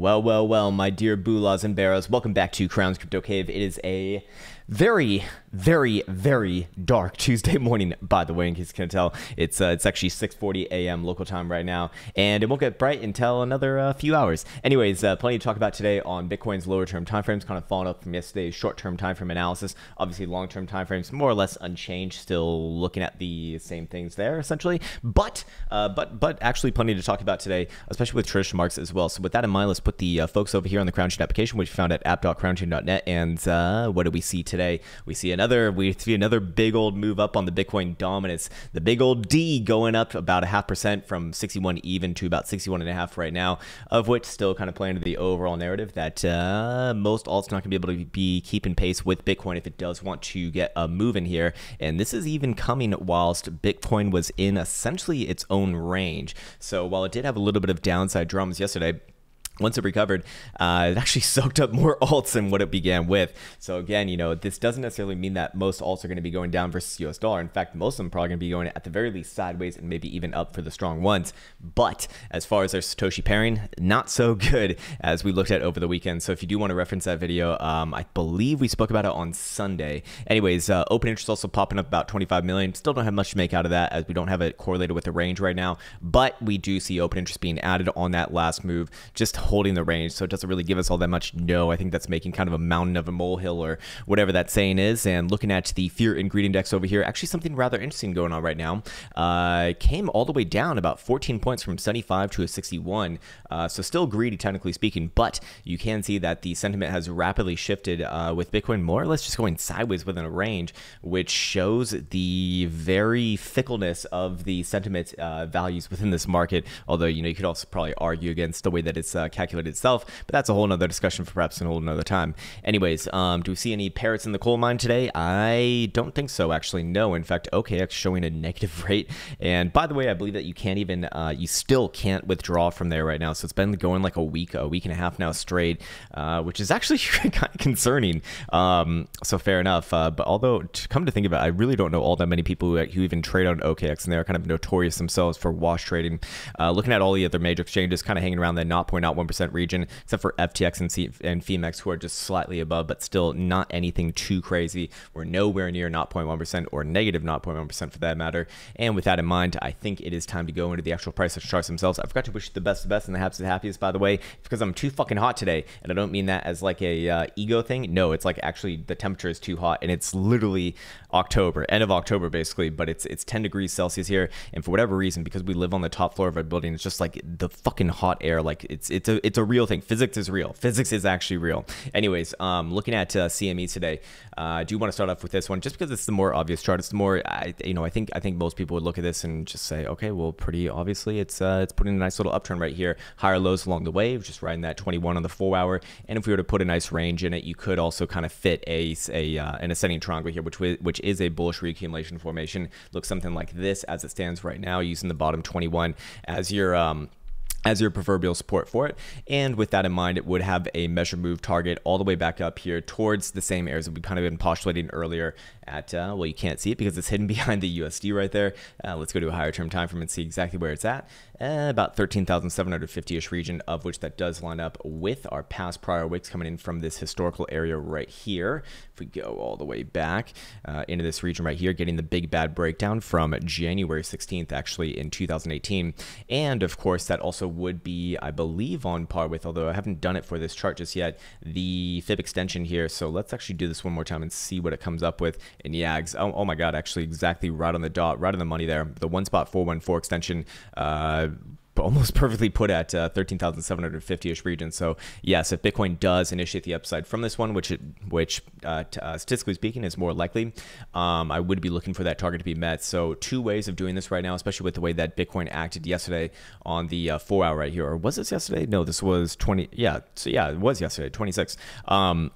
Well, well, well, my dear Bulas and Barrows, welcome back to Crown's Crypto Cave. It is a very, very, very dark Tuesday morning. By the way, in case you can tell, it's uh, it's actually 6:40 a.m. local time right now, and it won't get bright until another uh, few hours. Anyways, uh, plenty to talk about today on Bitcoin's lower-term timeframes, kind of following up from yesterday's short-term timeframe analysis. Obviously, long-term timeframes more or less unchanged, still looking at the same things there essentially. But uh, but but actually, plenty to talk about today, especially with traditional marks as well. So with that in mind, let's put the uh, folks over here on the CrownTune application, which you found at app.crownchain.net, and uh, what do we see today? today. We see another we see another big old move up on the Bitcoin dominance. The big old D going up about a half percent from 61 even to about 61 and a half right now, of which still kind of play into the overall narrative that uh, most alts not going to be able to be keeping pace with Bitcoin if it does want to get a move in here. And this is even coming whilst Bitcoin was in essentially its own range. So while it did have a little bit of downside drums yesterday, once it recovered, uh, it actually soaked up more alts than what it began with. So again, you know, this doesn't necessarily mean that most alts are going to be going down versus US dollar. In fact, most of them are probably going to be going at the very least sideways and maybe even up for the strong ones. But as far as their Satoshi pairing, not so good as we looked at over the weekend. So if you do want to reference that video, um, I believe we spoke about it on Sunday. Anyways, uh, open interest also popping up about 25 million. Still don't have much to make out of that as we don't have it correlated with the range right now. But we do see open interest being added on that last move. Just holding the range, so it doesn't really give us all that much no. I think that's making kind of a mountain of a molehill or whatever that saying is. And looking at the fear and greed index over here, actually something rather interesting going on right now. Uh, came all the way down about 14 points from 75 to a 61. Uh, so still greedy, technically speaking, but you can see that the sentiment has rapidly shifted uh, with Bitcoin more or less just going sideways within a range, which shows the very fickleness of the sentiment uh, values within this market. Although, you know, you could also probably argue against the way that it's uh, calculate itself, but that's a whole nother discussion for perhaps an whole another time. Anyways, um, do we see any parrots in the coal mine today? I don't think so, actually. No. In fact, OKX showing a negative rate. And by the way, I believe that you can't even, uh, you still can't withdraw from there right now. So it's been going like a week, a week and a half now straight, uh, which is actually kind of concerning. Um, so fair enough. Uh, but although, to come to think about it, I really don't know all that many people who, who even trade on OKX, and they are kind of notorious themselves for wash trading. Uh, looking at all the other major exchanges, kind of hanging around that 0.01 20% region, except for FTX and, C- and FEMEX, who are just slightly above, but still not anything too crazy. We're nowhere near 0.1% or negative 0.1% for that matter. And with that in mind, I think it is time to go into the actual price charts themselves. I forgot to wish you the best, of best, and the happiest happiest, by the way, because I'm too fucking hot today. And I don't mean that as like a uh, ego thing. No, it's like actually the temperature is too hot and it's literally October, end of October basically, but it's it's 10 degrees Celsius here. And for whatever reason, because we live on the top floor of our building, it's just like the fucking hot air. Like it's it's a it's a real thing. Physics is real. Physics is actually real. Anyways, um, looking at uh, CME today, uh, I do want to start off with this one just because it's the more obvious chart. It's the more I, you know. I think I think most people would look at this and just say, okay, well, pretty obviously it's uh, it's putting a nice little uptrend right here. Higher lows along the way, just riding that 21 on the four hour. And if we were to put a nice range in it, you could also kind of fit a a uh, an ascending triangle here, which which is a bullish reaccumulation formation. Looks something like this as it stands right now, using the bottom 21 as your um as your proverbial support for it. And with that in mind, it would have a measure move target all the way back up here towards the same areas that we've kind of been postulating earlier at, uh, well, you can't see it because it's hidden behind the USD right there. Uh, let's go to a higher term time frame and see exactly where it's at. Eh, about 13,750-ish region, of which that does line up with our past prior wicks coming in from this historical area right here. If we go all the way back uh, into this region right here, getting the big bad breakdown from January 16th, actually, in 2018. And, of course, that also would be, I believe, on par with, although I haven't done it for this chart just yet, the FIB extension here. So let's actually do this one more time and see what it comes up with. And yeah, oh, oh my God, actually exactly right on the dot, right on the money there. The one spot 414 extension, uh, almost perfectly put at uh, 13,750-ish region. So yes, if Bitcoin does initiate the upside from this one, which it, which uh, uh, statistically speaking is more likely, um, I would be looking for that target to be met. So two ways of doing this right now, especially with the way that Bitcoin acted yesterday on the uh, four hour right here, or was this yesterday? No, this was 20. Yeah, so yeah, it was yesterday, 26. Um,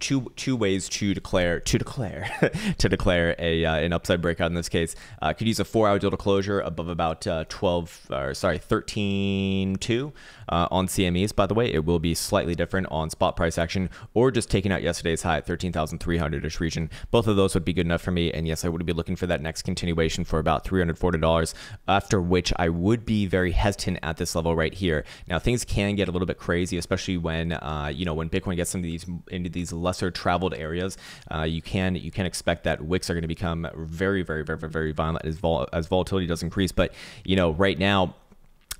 two two ways to declare to declare to declare a uh, an upside breakout in this case. Uh, could use a four hour delta closure above about uh, twelve or sorry thirteen two uh, on CMEs. By the way, it will be slightly different on spot price action or just taking out yesterday's high at thirteen thousand three hundred ish region. Both of those would be good enough for me. And yes, I would be looking for that next continuation for about three hundred forty dollars. After which I would be very hesitant at this level right here. Now things can get a little bit crazy, especially when uh, you know when Bitcoin gets into these into these lesser traveled areas, uh, you can you can expect that wicks are going to become very very very very violent as vol- as volatility does increase. But you know, right now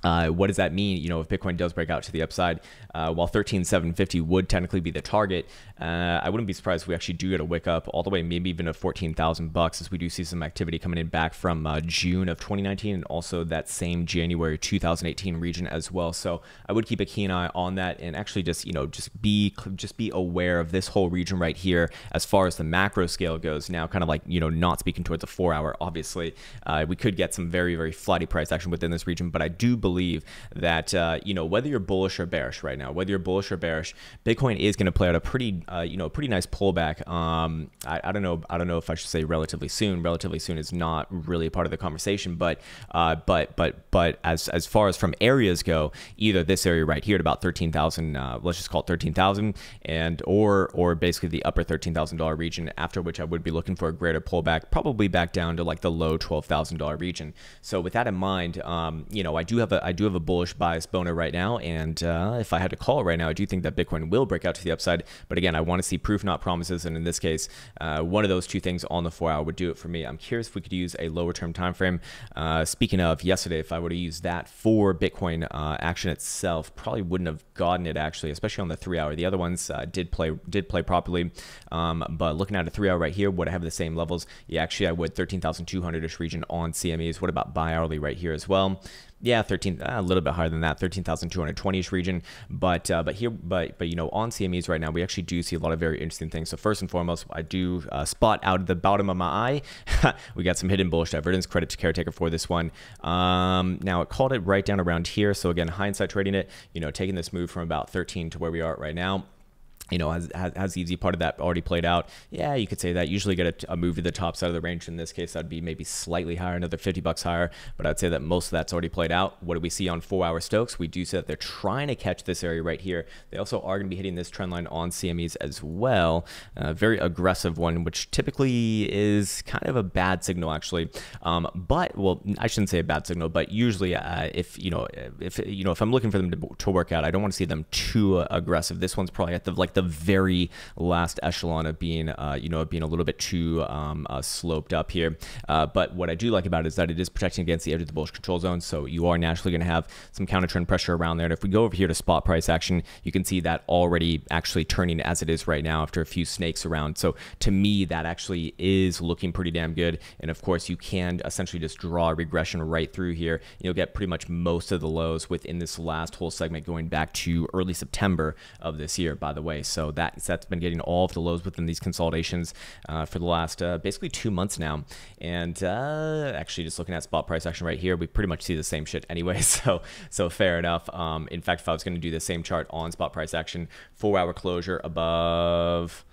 uh, what does that mean? You know, if Bitcoin does break out to the upside, uh, while 13,750 would technically be the target, uh, I wouldn't be surprised if we actually do get a wick up all the way, maybe even to 14,000 bucks, as we do see some activity coming in back from uh, June of 2019 and also that same January 2018 region as well. So I would keep a keen eye on that and actually just you know just be just be aware of this whole region right here as far as the macro scale goes. Now, kind of like you know not speaking towards a four hour, obviously, uh, we could get some very very flighty price action within this region, but I do believe believe that uh, you know whether you're bullish or bearish right now, whether you're bullish or bearish, Bitcoin is going to play out a pretty uh, you know pretty nice pullback. Um, I, I, don't know I don't know if I should say relatively soon. Relatively soon is not really part of the conversation, but uh, but but but as as far as from areas go, either this area right here at about thirteen thousand, uh, let's just call it thirteen thousand, and or or basically the upper thirteen thousand dollar region, after which I would be looking for a greater pullback, probably back down to like the low twelve thousand dollar region. So with that in mind, um, you know I do have a I do have a bullish bias boner right now, and uh, if I had to call right now, I do think that Bitcoin will break out to the upside. But again, I want to see proof, not promises, and in this case, uh, one of those two things on the four-hour would do it for me. I'm curious if we could use a lower-term time frame. Uh, speaking of yesterday, if I were to use that for Bitcoin uh, action itself, probably wouldn't have gotten it actually, especially on the three-hour. The other ones uh, did play did play properly, um, but looking at a three-hour right here, would I have the same levels? Yeah, actually, I would 13,200-ish region on CMEs. What about buy hourly right here as well? yeah, 13 uh, a little bit higher than that, 13,220ish region. But uh, but here but but you know on CMEs right now we actually do see a lot of very interesting things. So first and foremost, I do uh, spot out of the bottom of my eye. we got some hidden bullish divergence. Credit to caretaker for this one. Um, now it called it right down around here. So again, hindsight trading it. You know, taking this move from about 13 to where we are right now you know, has, has, the easy part of that already played out? Yeah, you could say that. Usually get a, a, move to the top side of the range. In this case, that'd be maybe slightly higher, another 50 bucks higher. But I'd say that most of that's already played out. What do we see on four hour Stokes? We do see that they're trying to catch this area right here. They also are going to be hitting this trend line on CMEs as well. A uh, very aggressive one, which typically is kind of a bad signal, actually. Um, but, well, I shouldn't say a bad signal, but usually uh, if, you know, if, you know, if I'm looking for them to, to work out, I don't want to see them too uh, aggressive. This one's probably at the, like, the very last echelon of being, uh, you know, being a little bit too um, uh, sloped up here. Uh, but what I do like about it is that it is protecting against the edge of the bullish control zone. So you are naturally going to have some counter trend pressure around there. And if we go over here to spot price action, you can see that already actually turning as it is right now after a few snakes around. So to me, that actually is looking pretty damn good. And of course, you can essentially just draw a regression right through here. You'll get pretty much most of the lows within this last whole segment going back to early September of this year, by the way. So that, that's been getting all of the lows within these consolidations uh, for the last uh, basically two months now. And uh, actually, just looking at spot price action right here, we pretty much see the same shit anyway. So, so fair enough. Um, in fact, if I was going to do the same chart on spot price action, four hour closure above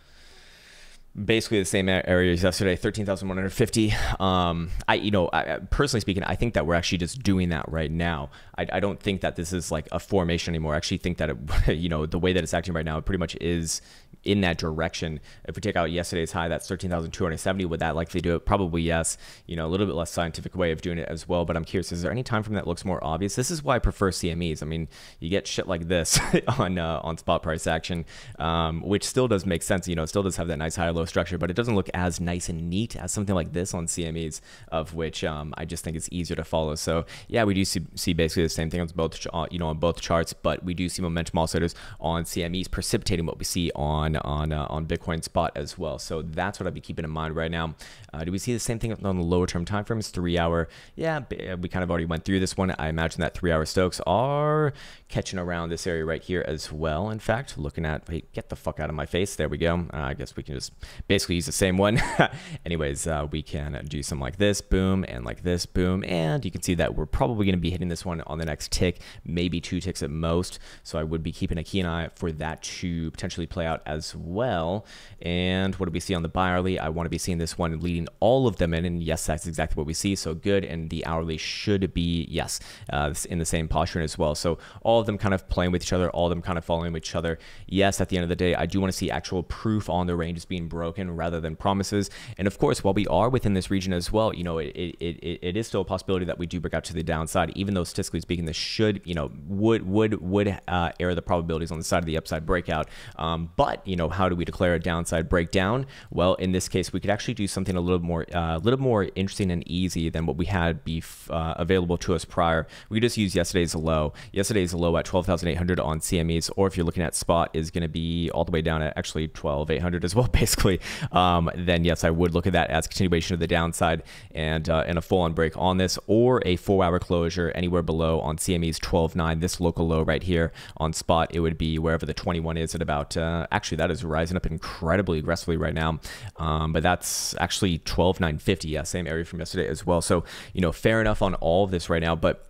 basically the same areas yesterday 13150 um, i you know I, personally speaking i think that we're actually just doing that right now I, I, don't think that this is like a formation anymore i actually think that it you know the way that it's acting right now it pretty much is in that direction. If we take out yesterday's high, that's 13,270. Would that likely do it? Probably yes. You know, a little bit less scientific way of doing it as well. But I'm curious, is there any time frame that looks more obvious? This is why I prefer CMEs. I mean, you get shit like this on uh, on spot price action, um, which still does make sense. You know, it still does have that nice high low structure, but it doesn't look as nice and neat as something like this on CMEs, of which um, I just think it's easier to follow. So yeah, we do see, see basically the same thing on both uh, you know on both charts, but we do see momentum oscillators on CMEs precipitating what we see on on on uh, on Bitcoin spot as well. So that's what I'd be keeping in mind right now. Uh, do we see the same thing on the lower term time frames? Three hour, yeah, uh, we kind of already went through this one. I imagine that three hour stokes are catching around this area right here as well. In fact, looking at, hey, get the fuck out of my face. There we go. Uh, I guess we can just basically use the same one. Anyways, uh, we can do some like this, boom, and like this, boom, and you can see that we're probably going to be hitting this one on the next tick, maybe two ticks at most. So I would be keeping a keen eye for that to potentially play out as as well. And what do we see on the buy hourly? I want to be seeing this one leading all of them in. And yes, that's exactly what we see. So good. And the hourly should be, yes, uh, in the same posture as well. So all of them kind of playing with each other, all of them kind of following each other. Yes, at the end of the day, I do want to see actual proof on the ranges being broken rather than promises. And of course, while we are within this region as well, you know, it, it, it, it is still a possibility that we do break out to the downside, even though statistically speaking, this should, you know, would, would, would uh, err the probabilities on the side of the upside breakout. Um, but, you know, how do we declare a downside breakdown? Well, in this case, we could actually do something a little more, a uh, little more interesting and easy than what we had be uh, available to us prior. We could just use yesterday's low. Yesterday's low at 12,800 on CMEs, or if you're looking at spot, is going to be all the way down at actually 12,800 as well, basically. Um, then yes, I would look at that as continuation of the downside and uh, and a full-on break on this, or a four-hour closure anywhere below on CME's 12.9, this local low right here on spot. It would be wherever the 21 is at about uh, actually that is rising up incredibly aggressively right now. Um, but that's actually 12950. Yeah, same area from yesterday as well. So, you know, fair enough on all of this right now. But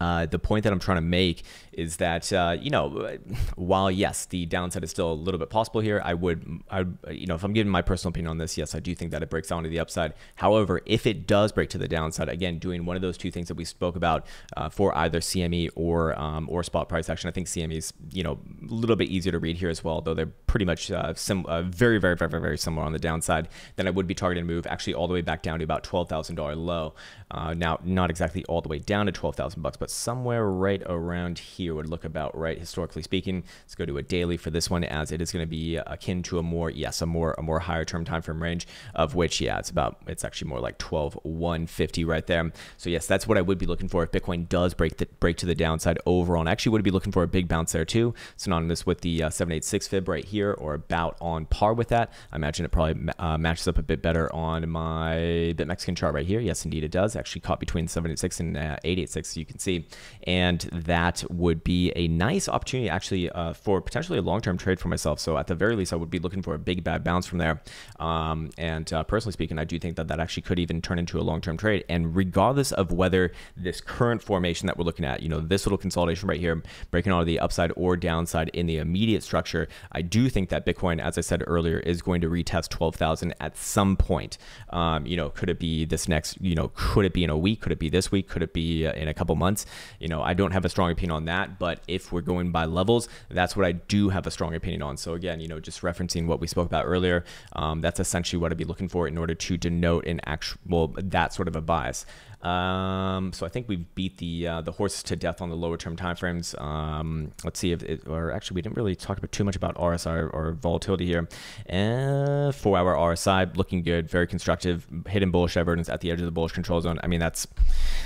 uh, the point that I'm trying to make is that uh, you know while yes the downside is still a little bit possible here, I would I you know if I'm giving my personal opinion on this, yes I do think that it breaks down to the upside. However, if it does break to the downside, again doing one of those two things that we spoke about uh, for either CME or um, or spot price action, I think CME is you know a little bit easier to read here as well, though they're pretty much uh, sim- uh, very very very very similar on the downside. Then I would be targeting a move actually all the way back down to about twelve thousand dollar low. Uh, now not exactly all the way down to twelve thousand bucks, but somewhere right around here here would look about right, historically speaking. Let's go to a daily for this one, as it is going to be akin to a more, yes, a more, a more higher term time frame range, of which, yeah, it's about, it's actually more like 12, 150 right there. So yes, that's what I would be looking for if Bitcoin does break the break to the downside overall. And actually would be looking for a big bounce there too, synonymous with the uh, 786 fib right here, or about on par with that. I imagine it probably uh, matches up a bit better on my bit Mexican chart right here. Yes, indeed, it does. Actually, caught between 786 and uh, 886, you can see, and that would would be a nice opportunity actually uh, for potentially a long-term trade for myself. So at the very least, I would be looking for a big bad bounce from there. Um, and uh, personally speaking, I do think that that actually could even turn into a long-term trade. And regardless of whether this current formation that we're looking at, you know, this little consolidation right here, breaking out of the upside or downside in the immediate structure, I do think that Bitcoin, as I said earlier, is going to retest 12,000 at some point. Um, you know, could it be this next, you know, could it be in a week? Could it be this week? Could it be uh, in a couple months? You know, I don't have a strong opinion on that. But if we're going by levels, that's what I do have a strong opinion on. So again, you know, just referencing what we spoke about earlier, um, that's essentially what I'd be looking for in order to denote an actual, that sort of a bias. Um, so I think we've beat the uh, the horse to death on the lower term timeframes. Um, let's see if it, or actually we didn't really talk about too much about RSI or volatility here. Uh, four hour RSI looking good, very constructive. Hidden bullish evidence at the edge of the bullish control zone. I mean that's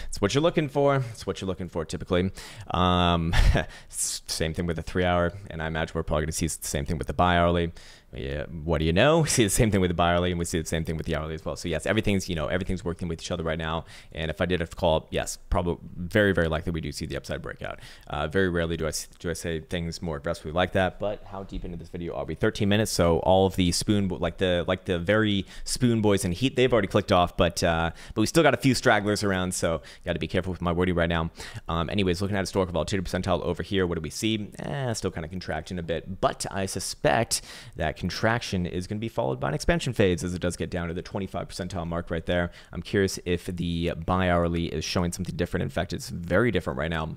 that's what you're looking for. It's what you're looking for typically. Um, same thing with the three hour, and I imagine we're probably going to see the same thing with the bi hourly yeah, what do you know? We see the same thing with the bi and we see the same thing with the hourly as well. So yes, everything's you know everything's working with each other right now. And if I did a call, yes, probably very very likely we do see the upside breakout. Uh, very rarely do I do I say things more aggressively like that. But how deep into this video are we? 13 minutes. So all of the spoon like the like the very spoon boys in heat, they've already clicked off. But uh, but we still got a few stragglers around. So got to be careful with my wording right now. Um, anyways, looking at historical volatility percentile over here, what do we see? Eh, still kind of contracting a bit. But I suspect that contraction is going to be followed by an expansion phase as it does get down to the 25 percentile mark right there. I'm curious if the bi-hourly is showing something different. In fact, it's very different right now.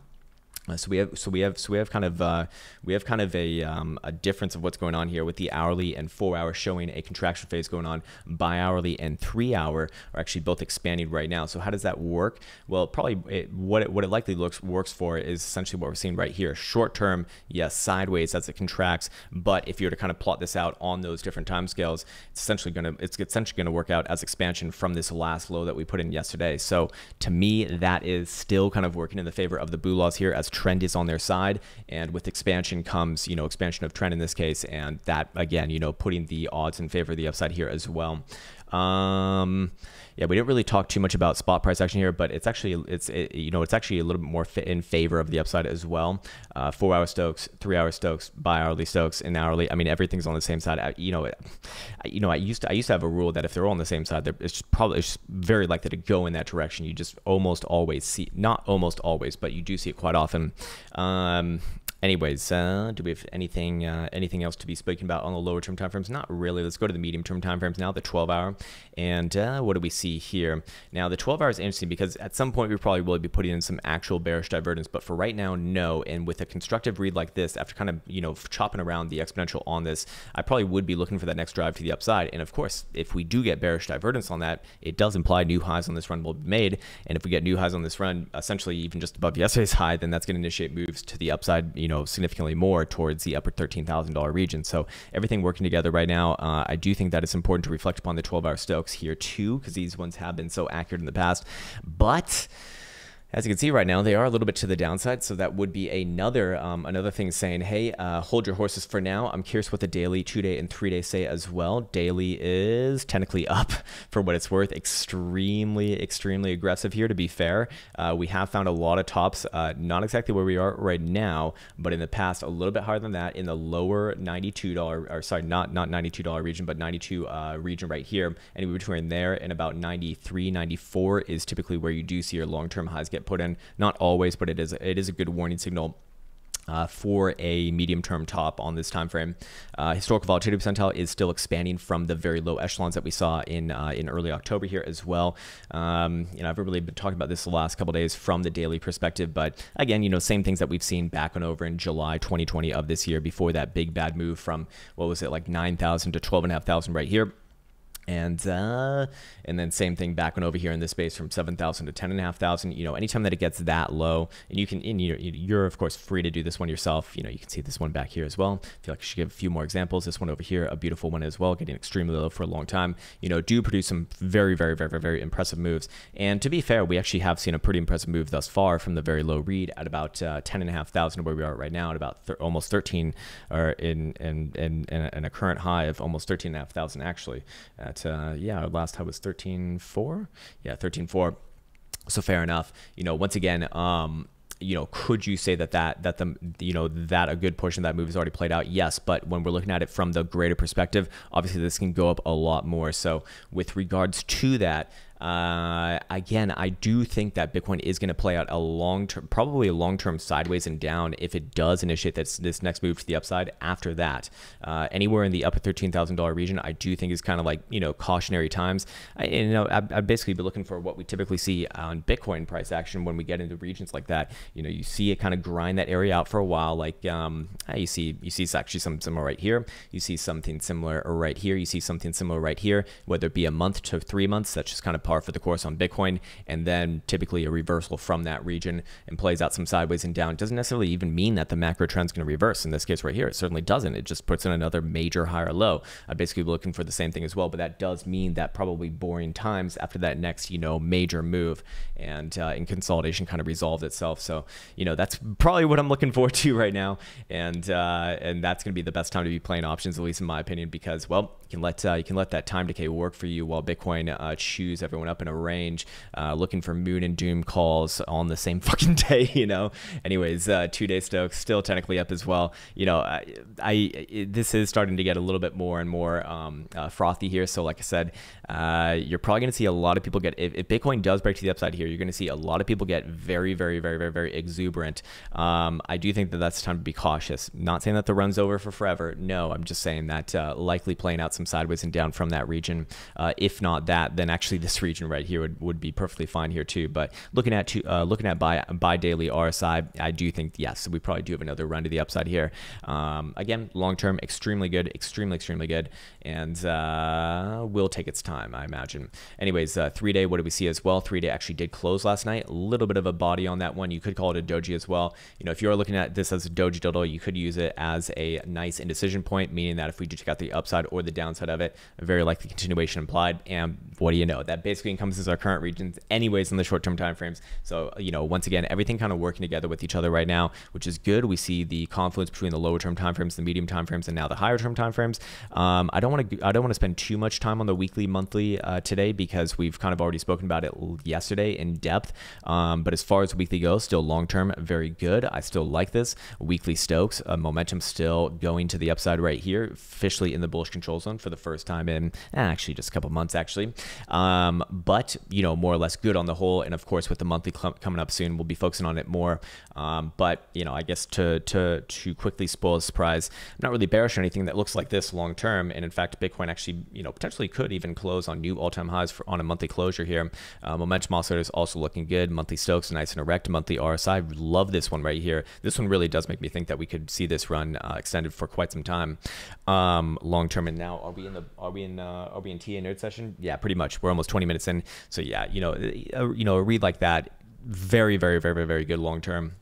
Uh, so we have so we have so we have kind of uh, we have kind of a, um, a difference of what's going on here with the hourly and four hour showing a contraction phase going on bi hourly and three hour are actually both expanding right now so how does that work well probably it, what it, what it likely looks works for is essentially what we're seeing right here short term yes sideways as it contracts but if you were to kind of plot this out on those different time scales it's essentially going to it's essentially going to work out as expansion from this last low that we put in yesterday so to me that is still kind of working in the favor of the bull laws here as trend is on their side. And with expansion comes, you know, expansion of trend in this case. And that, again, you know, putting the odds in favor of the upside here as well. Um, yeah, we didn't really talk too much about spot price action here, but it's actually it's it, you know it's actually a little bit more fit in favor of the upside as well. Uh, four hour stokes, three hour stokes, bi hourly stokes, and hourly. I mean everything's on the same side. I, you know, I, you know I used to I used to have a rule that if they're all on the same side, it's probably it's very likely to go in that direction. You just almost always see not almost always, but you do see it quite often. Um, Anyways, uh, do we have anything uh, anything else to be spoken about on the lower term timeframes? Not really. Let's go to the medium term timeframes now, the 12 hour. And uh, what do we see here? Now, the 12 hour is interesting because at some point we probably will be putting in some actual bearish divergence, but for right now, no. And with a constructive read like this, after kind of you know chopping around the exponential on this, I probably would be looking for that next drive to the upside. And of course, if we do get bearish divergence on that, it does imply new highs on this run will be made. And if we get new highs on this run, essentially even just above yesterday's high, then that's going to initiate moves to the upside. You know significantly more towards the upper thirteen thousand dollar region. So everything working together right now. Uh, I do think that it's important to reflect upon the twelve hour stokes here too, because these ones have been so accurate in the past, but. As you can see right now, they are a little bit to the downside, so that would be another um, another thing saying, hey, uh, hold your horses for now. I'm curious what the daily, two-day, and three-day say as well. Daily is technically up for what it's worth. Extremely, extremely aggressive here, to be fair. Uh, we have found a lot of tops, uh, not exactly where we are right now, but in the past, a little bit higher than that in the lower $92, or sorry, not, not $92 region, but 92 uh, region right here. Anywhere between there and about 93, 94 is typically where you do see your long-term highs get get put in. Not always, but it is it is a good warning signal. Uh, for a medium-term top on this time frame, uh, historical volatility percentile is still expanding from the very low echelons that we saw in uh, in early October here as well. Um, you know, I've really been talking about this the last couple days from the daily perspective, but again, you know, same things that we've seen back and over in July 2020 of this year before that big bad move from what was it like 9,000 to thousand right here and uh, and then same thing back when over here in this space from 7,000 to 10,500, you know, anytime that it gets that low and you can, and you're, you're of course free to do this one yourself. You know, you can see this one back here as well. I feel like I should give a few more examples. This one over here, a beautiful one as well, getting extremely low for a long time, you know, do produce some very, very, very, very, very impressive moves. And to be fair, we actually have seen a pretty impressive move thus far from the very low read at about uh, 10,500 where we are right now at about th almost 13 or in, in, in, in, a current high of almost 13,500 actually. Uh, yeah, uh, yeah, last high was 13.4. Yeah, 13.4. So fair enough. You know, once again, um, you know, could you say that that that the you know that a good portion of that move is already played out? Yes, but when we're looking at it from the greater perspective, obviously this can go up a lot more. So with regards to that, uh, again, I do think that Bitcoin is going to play out a long term, probably a long term sideways and down if it does initiate this, this next move to the upside after that. Uh, anywhere in the upper $13,000 region, I do think is kind of like, you know, cautionary times. I, you know, I, I basically be looking for what we typically see on Bitcoin price action when we get into regions like that. You know, you see it kind of grind that area out for a while. Like, um, ah, you see, you see actually some similar right here. You see something similar right here. You see something similar right here, whether it be a month to three months. That's just kind of par for the course on Bitcoin, and then typically a reversal from that region and plays out some sideways and down. It doesn't necessarily even mean that the macro trend is going to reverse. In this case right here, it certainly doesn't. It just puts in another major higher low. I'm basically looking for the same thing as well, but that does mean that probably boring times after that next, you know, major move and uh, in consolidation kind of resolved itself. So, you know, that's probably what I'm looking forward to right now. And, uh, and that's going to be the best time to be playing options, at least in my opinion, because, well, you can let, uh, you can let that time decay work for you while Bitcoin uh, chews everyone went up in a range, uh, looking for Moon and Doom calls on the same fucking day, you know. Anyways, uh, two day Stokes still technically up as well. You know, I, I, this is starting to get a little bit more and more um, uh, frothy here. So like I said, uh, you're probably going to see a lot of people get if, if, Bitcoin does break to the upside here, you're going to see a lot of people get very, very, very, very, very exuberant. Um, I do think that that's time to be cautious. Not saying that the run's over for forever. No, I'm just saying that uh, likely playing out some sideways and down from that region. Uh, if not that, then actually this region region right here would, would be perfectly fine here too. But looking at uh, looking at buy buy daily RSI, I do think yes, we probably do have another run to the upside here. Um, again, long term, extremely good, extremely extremely good, and uh, will take its time, I imagine. Anyways, uh, three day, what do we see as well? Three day actually did close last night. A little bit of a body on that one. You could call it a doji as well. You know, if you're looking at this as a doji doodle, you could use it as a nice indecision point, meaning that if we do check out the upside or the downside of it, very likely continuation implied. And what do you know? That basically basically encompasses our current regions anyways in the short term timeframes. So, you know, once again, everything kind of working together with each other right now, which is good. We see the confluence between the lower term timeframes, the medium timeframes, and now the higher term timeframes. Um, I don't want to I don't want to spend too much time on the weekly, monthly uh, today because we've kind of already spoken about it yesterday in depth. Um, but as far as weekly goes, still long term, very good. I still like this weekly Stokes uh, momentum still going to the upside right here, officially in the bullish control zone for the first time in eh, actually just a couple months actually. Um, but, you know, more or less good on the whole. And of course, with the monthly coming up soon, we'll be focusing on it more. Um, but, you know, I guess to, to, to quickly spoil a surprise, I'm not really bearish on anything that looks like this long term. And in fact, Bitcoin actually, you know, potentially could even close on new all time highs for, on a monthly closure here. Uh, momentum also is also looking good. Monthly Stokes, nice and erect. Monthly RSI, love this one right here. This one really does make me think that we could see this run uh, extended for quite some time, um, long term. And now, are we in the are we in uh, are we in TA nerd session? Yeah, pretty much. We're almost 20 minutes minutes in. So yeah, you know, a, you know, a read like that, very, very, very, very, very good long term.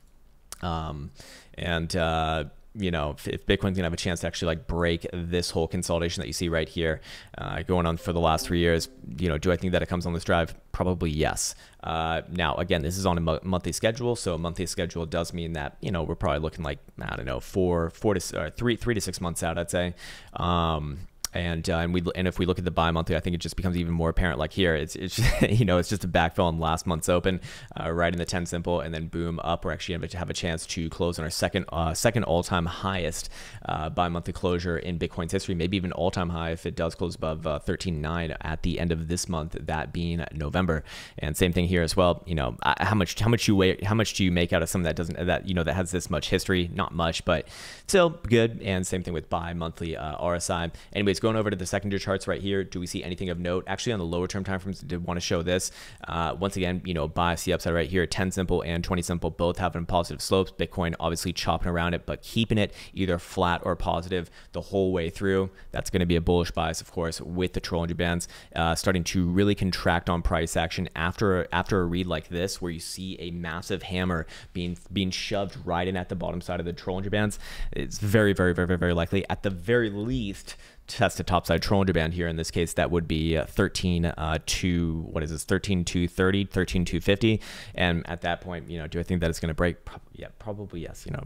Um, and uh, you know, if, if, Bitcoin's gonna have a chance to actually like break this whole consolidation that you see right here, uh, going on for the last three years, you know, do I think that it comes on this drive? Probably yes. Uh, now, again, this is on a mo monthly schedule, so a monthly schedule does mean that you know we're probably looking like I don't know four, four to or three, three to six months out, I'd say. Um, and uh, and we and if we look at the bi-monthly, I think it just becomes even more apparent. Like here, it's it's just, you know it's just a backfill on last month's open, uh, right in the ten simple, and then boom up. We're actually going to have a chance to close on our second uh, second all-time highest uh, bi-monthly closure in Bitcoin's history, maybe even all-time high if it does close above uh, thirteen nine at the end of this month, that being November. And same thing here as well. You know I, uh, how much how much you weigh, how much do you make out of something that doesn't that you know that has this much history? Not much, but still good. And same thing with bi-monthly RSI. Anyways going over to the secondary charts right here, do we see anything of note? Actually, on the lower term time frames, did want to show this. Uh, once again, you know, bias the upside right here, 10 simple and 20 simple, both having positive slopes. Bitcoin obviously chopping around it, but keeping it either flat or positive the whole way through. That's going to be a bullish bias, of course, with the trolling bands uh, starting to really contract on price action after after a read like this, where you see a massive hammer being being shoved right in at the bottom side of the trolling bands. It's very, very, very, very, very likely at the very least test a topside Trollinger band here. In this case, that would be uh, 13 uh, to, what is this, 13 to 30, 13 to 50. And at that point, you know, do I think that it's going to break? yeah, probably yes. You know,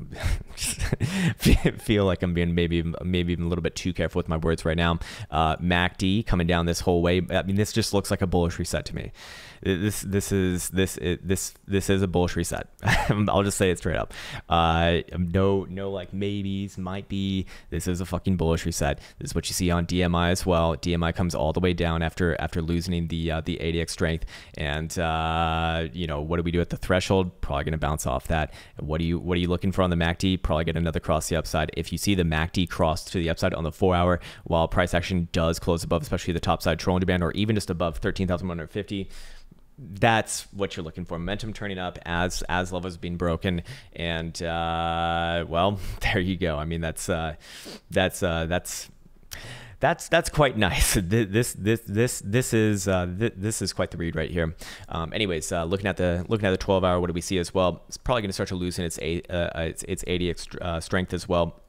feel like I'm being maybe maybe even a little bit too careful with my words right now. Uh, MACD coming down this whole way. I mean, this just looks like a bullish reset to me. This this is this this this is a bullish reset. I'll just say it straight up. Uh, um, no no like maybes might be. This is a fucking bullish reset. This is what you see on DMI as well. DMI comes all the way down after after losing the uh, the ADX strength, and uh, you know what do we do at the threshold? Probably gonna bounce off that what are you what are you looking for on the MACD? Probably get another cross the upside. If you see the MACD cross to the upside on the four hour, while price action does close above, especially the top side trolling demand, or even just above thirteen thousand one hundred fifty that's what you're looking for momentum turning up as as levels being broken and uh well there you go i mean that's uh that's uh that's that's that's quite nice. This this this this is uh, this is quite the read right here. Um, anyways, uh, looking at the looking at the 12 hour, what do we see as well? It's probably going to start to loosen its a, uh, uh its, its 80 uh, strength as well.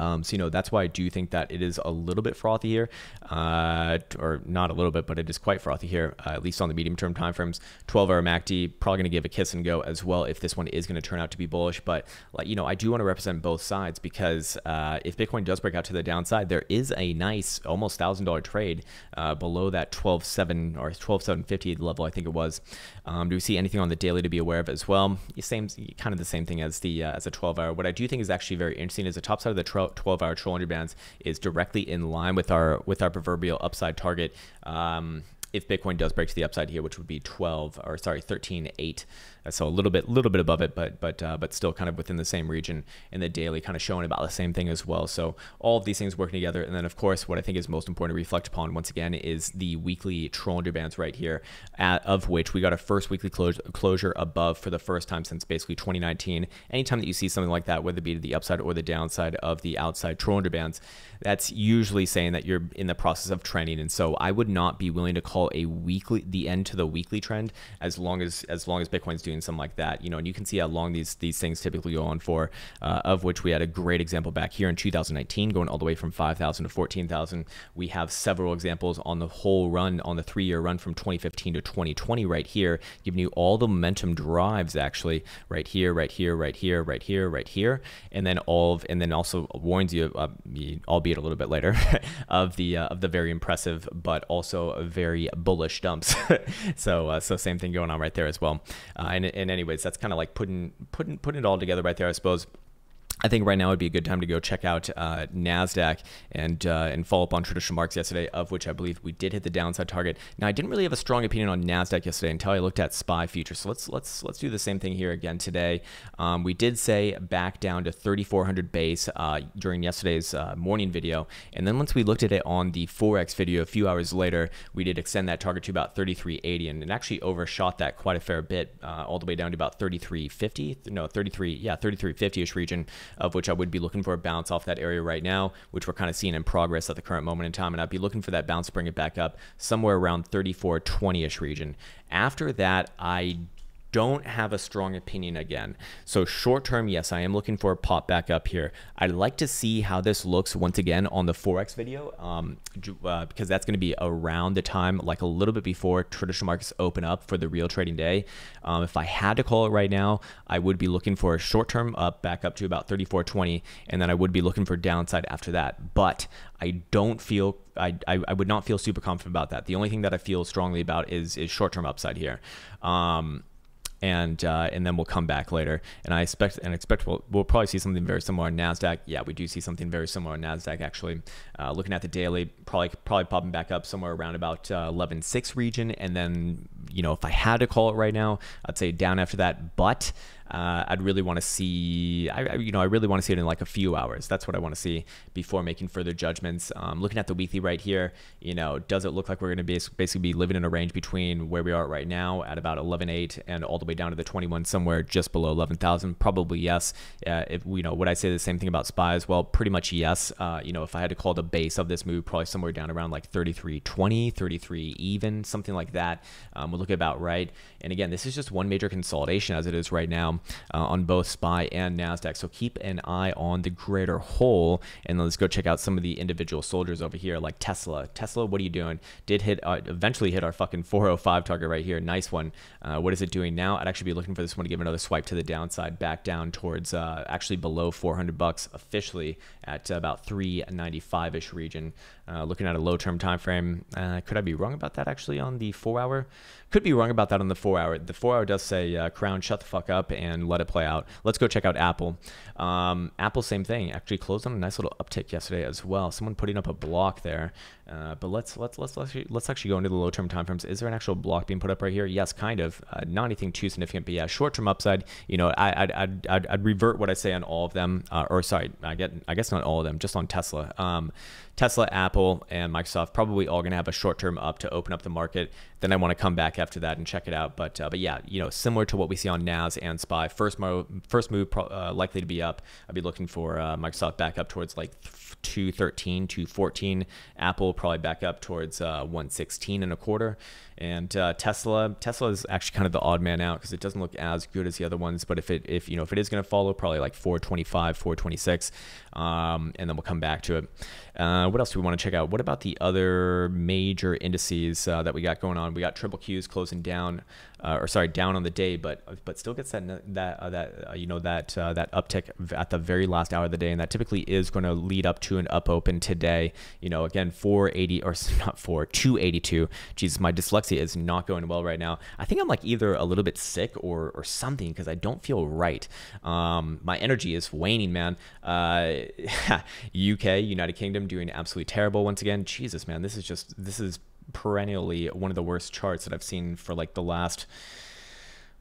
Um, so, you know, that's why I do think that it is a little bit frothy here, uh, or not a little bit, but it is quite frothy here, uh, at least on the medium term timeframes. 12 hour MACD, probably going to give a kiss and go as well if this one is going to turn out to be bullish. But, like, you know, I do want to represent both sides because uh, if Bitcoin does break out to the downside, there is a nice almost $1,000 trade uh, below that 12.7 or 12.750 level, I think it was. Um, do we see anything on the daily to be aware of as well? Same, kind of the same thing as the uh, as a 12 hour. What I do think is actually very interesting is the top side of the 12 hour trolling bands is directly in line with our with our proverbial upside target. Um, if Bitcoin does break to the upside here, which would be 12 or sorry 13.8, so a little bit, little bit above it, but but uh, but still kind of within the same region. And the daily kind of showing about the same thing as well. So all of these things working together. And then of course, what I think is most important to reflect upon once again is the weekly Trollinger bands right here, at, of which we got a first weekly close, closure above for the first time since basically 2019. Anytime that you see something like that, whether it be to the upside or the downside of the outside Trollinger bands, that's usually saying that you're in the process of trending. And so I would not be willing to call a weekly the end to the weekly trend as long as as long as Bitcoin's doing doing something like that. You know, and you can see how long these these things typically go on for. Uh, of which we had a great example back here in 2019, going all the way from 5,000 to 14,000. We have several examples on the whole run on the three year run from 2015 to 2020 right here, giving you all the momentum drives actually right here, right here, right here, right here, right here, and then all of, and then also warns you, uh, albeit a little bit later, of the uh, of the very impressive but also very bullish dumps. so uh, so same thing going on right there as well. Uh, and, and anyways, that's kind of like putting putting putting it all together right there, I suppose. I think right now would be a good time to go check out uh, Nasdaq and uh, and follow up on traditional marks yesterday, of which I believe we did hit the downside target. Now I didn't really have a strong opinion on Nasdaq yesterday until I looked at SPY futures. So let's let's let's do the same thing here again today. Um, we did say back down to 3,400 base uh, during yesterday's uh, morning video, and then once we looked at it on the forex video a few hours later, we did extend that target to about 3380, and it actually overshot that quite a fair bit, uh, all the way down to about 3350. No, 33, yeah, 3350ish region of which I would be looking for a bounce off that area right now, which we're kind of seeing in progress at the current moment in time. And I'd be looking for that bounce to bring it back up somewhere around 3420-ish region. After that, I don't have a strong opinion again. So short term, yes, I am looking for a pop back up here. I'd like to see how this looks once again on the Forex video um, uh, because that's going to be around the time, like a little bit before traditional markets open up for the real trading day. Um, if I had to call it right now, I would be looking for a short term up back up to about 34.20 and then I would be looking for downside after that. But I don't feel I, I, I would not feel super confident about that. The only thing that I feel strongly about is is short term upside here. Um, and uh, and then we'll come back later. And I expect and expect we'll, we'll probably see something very similar on Nasdaq. Yeah, we do see something very similar on Nasdaq. Actually, uh, looking at the daily, probably probably popping back up somewhere around about uh, 11.6 region, and then you know if I had to call it right now, I'd say down after that. But uh, I'd really want to see, I, you know, I really want to see it in like a few hours. That's what I want to see before making further judgments. Um, looking at the weekly right here, you know, does it look like we're going to basically be living in a range between where we are right now at about 11.8 and all the way down to the 21 somewhere just below 11,000? Probably yes. Uh, if you know, would I say the same thing about spies? Well, pretty much yes. Uh, you know, if I had to call the base of this move, probably somewhere down around like 33.20, 33 even, something like that. Um, would look about right. And again, this is just one major consolidation as it is right now uh, on both SPY and NASDAQ. So keep an eye on the greater whole. And let's go check out some of the individual soldiers over here, like Tesla. Tesla, what are you doing? Did hit, uh, eventually hit our fucking 405 target right here. Nice one. Uh, what is it doing now? I'd actually be looking for this one to give another swipe to the downside, back down towards uh, actually below 400 bucks officially at about 395 ish region. Uh, looking at a low term time frame. Uh, could I be wrong about that actually on the four hour? Could be wrong about that on the four hour. The four hour does say uh, Crown, shut the fuck up and let it play out. Let's go check out Apple. Um, Apple, same thing. Actually closed on a nice little uptick yesterday as well. Someone putting up a block there. Uh, but let's let's let's let's actually, go into the low term time frames. Is there an actual block being put up right here? Yes, kind of. Uh, not anything too significant, but yeah, short term upside. You know, I, would I'd, I'd, I'd, revert what I say on all of them, uh, or sorry, I get I guess not all of them, just on Tesla. Um, Tesla, Apple, and Microsoft probably all going to have a short term up to open up the market. Then I want to come back after that and check it out. But uh, but yeah, you know, similar to what we see on NAS and SPY, first mo- first move pro- uh, likely to be up. I'd be looking for uh, Microsoft back up towards like 213, 214. Apple probably back up towards uh, 116 and a quarter. And uh, Tesla, Tesla is actually kind of the odd man out because it doesn't look as good as the other ones. But if it, if you know, if it is going to follow, probably like 425, 426, um, and then we'll come back to it. Uh, what else do we want to check out? What about the other major indices uh, that we got going on? We got triple Qs closing down, uh, or sorry, down on the day, but but still gets that that uh, that uh, you know that that uptick at the very last hour of the day, and that typically is going to lead up to an up open today. You know, again, 480 or not 4 282. Jesus, my dyslexia is not going well right now. I think I'm like either a little bit sick or or something because I don't feel right. Um, my energy is waning, man. Uh, UK, United Kingdom, doing absolutely terrible once again. Jesus, man, this is just this is perennially one of the worst charts that I've seen for like the last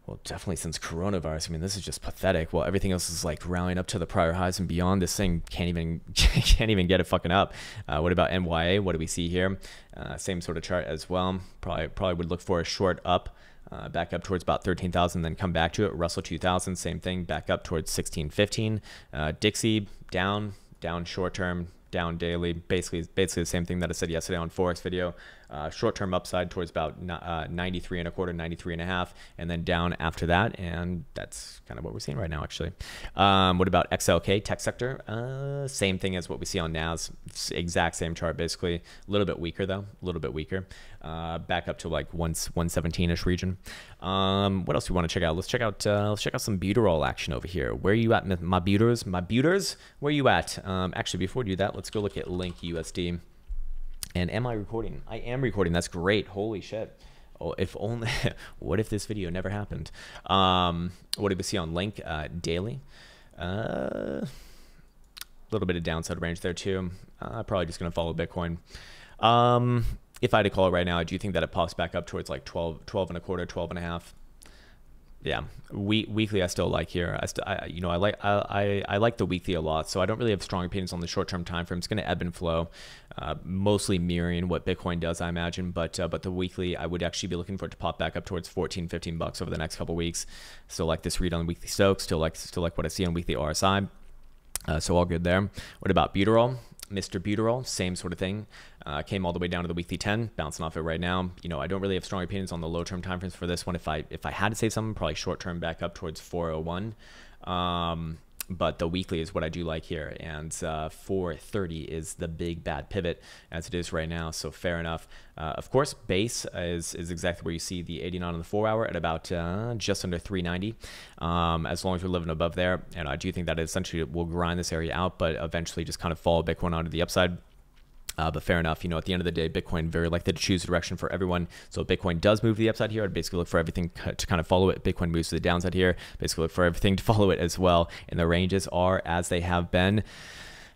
well, definitely since coronavirus. I mean, this is just pathetic. Well, everything else is like rallying up to the prior highs and beyond. This thing can't even can't even get it fucking up. Uh, what about NYA? What do we see here? Uh, same sort of chart as well. Probably probably would look for a short up. Uh, back up towards about 13,000, then come back to it. Russell 2000, same thing, back up towards 1615. Uh, Dixie down, down short term, down daily. Basically, basically the same thing that I said yesterday on Forex video uh, short-term upside towards about uh, 93 and a quarter, 93 and a half, and then down after that. And that's kind of what we're seeing right now, actually. Um, what about XLK tech sector? Uh, same thing as what we see on NAS, exact same chart basically. A little bit weaker though, a little bit weaker. Uh, back up to like 117 ish region. Um, what else do you want to check out? Let's check out uh, let's check out some buterol action over here. Where are you at, my buters? My buters? Where are you at? Um, actually, before we do that, let's go look at Link USD. And am I recording? I am recording. That's great. Holy shit. Oh, if only, what if this video never happened? Um, what do we see on link uh, daily? A uh, little bit of downside range there too. Uh, probably just going to follow Bitcoin. Um, if I had to call it right now, do you think that it pops back up towards like 12, 12 and a quarter, 12 and a half yeah we, weekly i still like here i still I, you know i like I, I, I like the weekly a lot so i don't really have strong opinions on the short term time frame it's going to ebb and flow uh, mostly mirroring what bitcoin does i imagine but uh, but the weekly i would actually be looking for it to pop back up towards 14 15 bucks over the next couple weeks still like this read on weekly stokes still like still like what i see on weekly rsi uh, so all good there what about butyrol? Mr. Buterol, same sort of thing. Uh, came all the way down to the weekly 10, bouncing off it right now. You know, I don't really have strong opinions on the low term timeframes for this one. If I if I had to say something, probably short term back up towards 401. Um, but the weekly is what I do like here. And uh, 430 is the big bad pivot as it is right now. So fair enough. Uh, of course, base is, is exactly where you see the 89 on the four hour at about uh, just under 390. Um, as long as we're living above there, and I do think that essentially will grind this area out, but eventually just kind of follow Bitcoin onto the upside. Uh, but fair enough. You know, at the end of the day, Bitcoin very likely to choose direction for everyone. So Bitcoin does move to the upside here. I'd basically look for everything to kind of follow it. Bitcoin moves to the downside here. Basically look for everything to follow it as well. And the ranges are as they have been.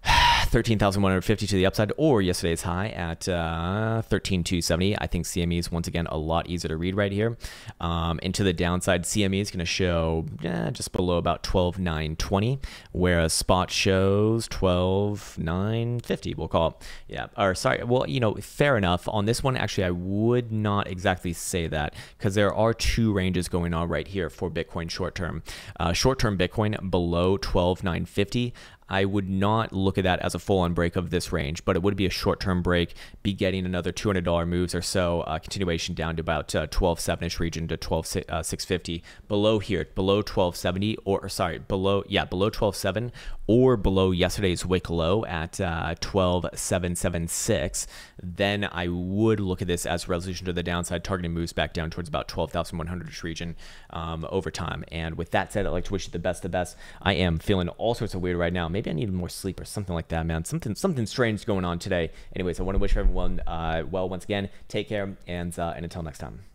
13,150 to the upside or yesterday's high at uh, 13,270. I think CME is once again a lot easier to read right here. Um, and to the downside, CME is going to show eh, just below about 12,920, whereas spot shows 12,950, we'll call it. Yeah, or sorry, well, you know, fair enough. On this one, actually, I would not exactly say that because there are two ranges going on right here for Bitcoin short term. Uh, short term Bitcoin below 12,950. I would not look at that as a full on break of this range, but it would be a short term break, be getting another $200 moves or so, uh, continuation down to about uh, 12.7 ish region to 12, uh, 650. Below here, below 1270, or, or sorry, below, yeah, below 12.7 or below yesterday's wick low at uh, 12.776 then I would look at this as resolution to the downside, targeting moves back down towards about 12,100-ish region um, over time. And with that said, I'd like to wish you the best the best. I am feeling all sorts of weird right now. Maybe I need more sleep or something like that, man. Something something strange going on today. Anyways, I want to wish everyone uh, well once again. Take care, and, uh, and until next time.